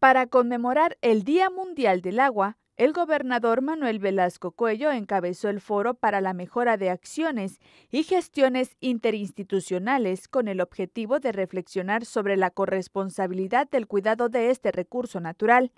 Para conmemorar el Día Mundial del Agua, el gobernador Manuel Velasco Cuello encabezó el foro para la mejora de acciones y gestiones interinstitucionales con el objetivo de reflexionar sobre la corresponsabilidad del cuidado de este recurso natural,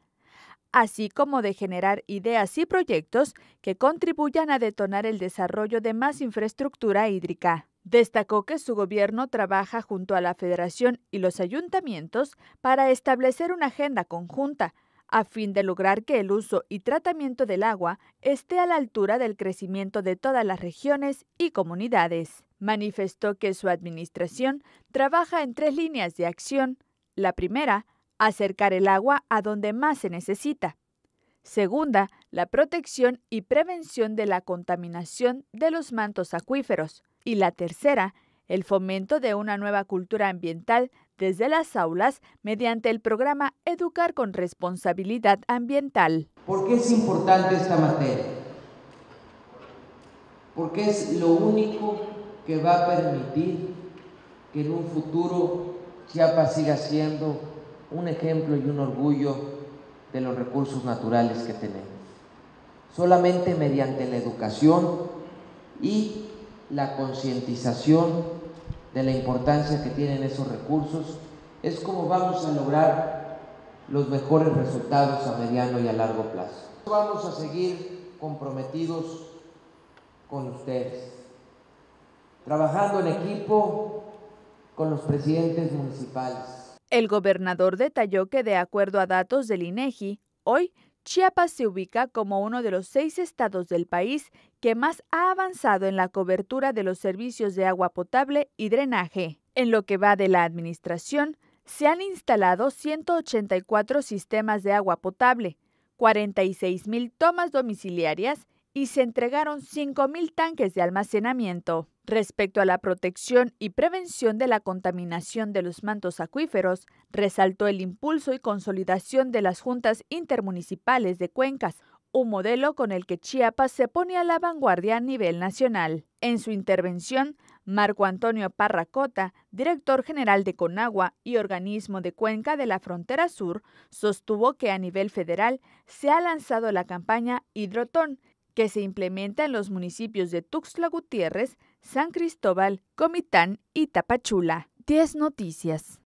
así como de generar ideas y proyectos que contribuyan a detonar el desarrollo de más infraestructura hídrica. Destacó que su gobierno trabaja junto a la Federación y los ayuntamientos para establecer una agenda conjunta a fin de lograr que el uso y tratamiento del agua esté a la altura del crecimiento de todas las regiones y comunidades. Manifestó que su administración trabaja en tres líneas de acción. La primera, acercar el agua a donde más se necesita. Segunda, la protección y prevención de la contaminación de los mantos acuíferos. Y la tercera, el fomento de una nueva cultura ambiental desde las aulas mediante el programa Educar con Responsabilidad Ambiental. ¿Por qué es importante esta materia? Porque es lo único que va a permitir que en un futuro Chiapas siga siendo un ejemplo y un orgullo de los recursos naturales que tenemos. Solamente mediante la educación y la concientización de la importancia que tienen esos recursos, es como vamos a lograr los mejores resultados a mediano y a largo plazo. Vamos a seguir comprometidos con ustedes, trabajando en equipo con los presidentes municipales. El gobernador detalló que de acuerdo a datos del INEGI, e hoy Chiapas se ubica como uno de los seis estados del país que más ha avanzado en la cobertura de los servicios de agua potable y drenaje. En lo que va de la administración, se han instalado 184 sistemas de agua potable, 46 mil tomas domiciliarias y se entregaron 5 mil tanques de almacenamiento. Respecto a la protección y prevención de la contaminación de los mantos acuíferos, resaltó el impulso y consolidación de las juntas intermunicipales de cuencas, un modelo con el que Chiapas se pone a la vanguardia a nivel nacional. En su intervención, Marco Antonio Parracota, director general de Conagua y organismo de cuenca de la frontera sur, sostuvo que a nivel federal se ha lanzado la campaña Hidrotón, que se implementa en los municipios de Tuxtla Gutiérrez, San Cristóbal, Comitán y Tapachula. 10 Noticias.